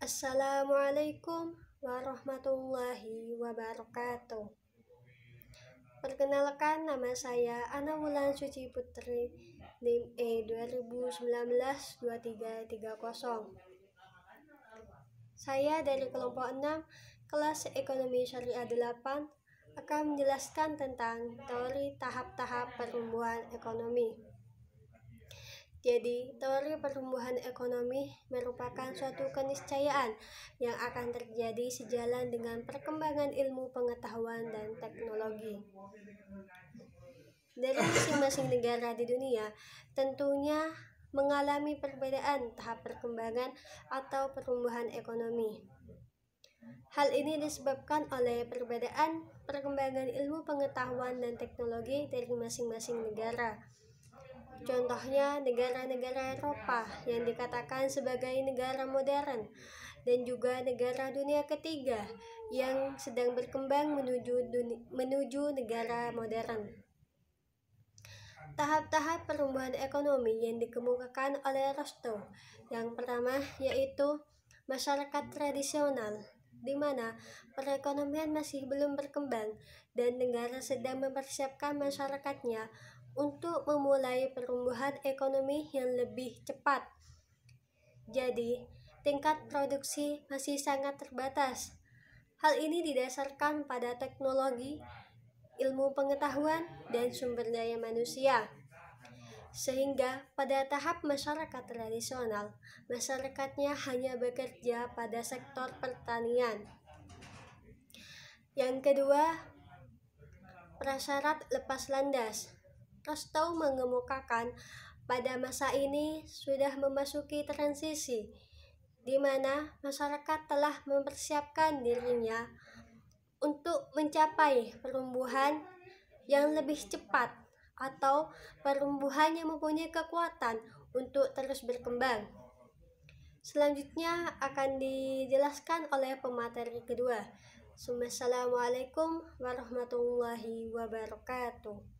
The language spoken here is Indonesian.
Assalamualaikum warahmatullahi wabarakatuh. Perkenalkan nama saya Ana Wulan Suci Putri NIM E 2019-2330. Saya dari kelompok 6 kelas Ekonomi Syariah 8 akan menjelaskan tentang teori tahap-tahap pertumbuhan ekonomi. Jadi, teori pertumbuhan ekonomi merupakan suatu keniscayaan yang akan terjadi sejalan dengan perkembangan ilmu pengetahuan dan teknologi. Dari masing-masing negara di dunia, tentunya mengalami perbedaan tahap perkembangan atau pertumbuhan ekonomi. Hal ini disebabkan oleh perbedaan perkembangan ilmu pengetahuan dan teknologi dari masing-masing negara. Contohnya negara-negara Eropa yang dikatakan sebagai negara modern dan juga negara dunia ketiga yang sedang berkembang menuju dunia, menuju negara modern. Tahap-tahap perubahan ekonomi yang dikemukakan oleh Rostow yang pertama yaitu masyarakat tradisional di mana perekonomian masih belum berkembang dan negara sedang mempersiapkan masyarakatnya untuk memulai pertumbuhan ekonomi yang lebih cepat. Jadi, tingkat produksi masih sangat terbatas. Hal ini didasarkan pada teknologi, ilmu pengetahuan, dan sumber daya manusia. Sehingga pada tahap masyarakat tradisional, masyarakatnya hanya bekerja pada sektor pertanian. Yang kedua, prasyarat lepas landas. Rostow mengemukakan pada masa ini sudah memasuki transisi di mana masyarakat telah mempersiapkan dirinya untuk mencapai perumbuhan yang lebih cepat atau pertumbuhan yang mempunyai kekuatan untuk terus berkembang. Selanjutnya akan dijelaskan oleh pemateri kedua. Assalamualaikum warahmatullahi wabarakatuh.